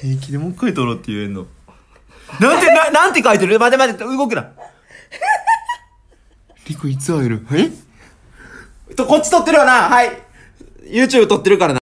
平気でもう一回撮ろうって言えんの。なんて、な、なんて書いてる待て待て、動くな。リコいつ会えるえと、こっち撮ってるわな。はい。YouTube 撮ってるからな。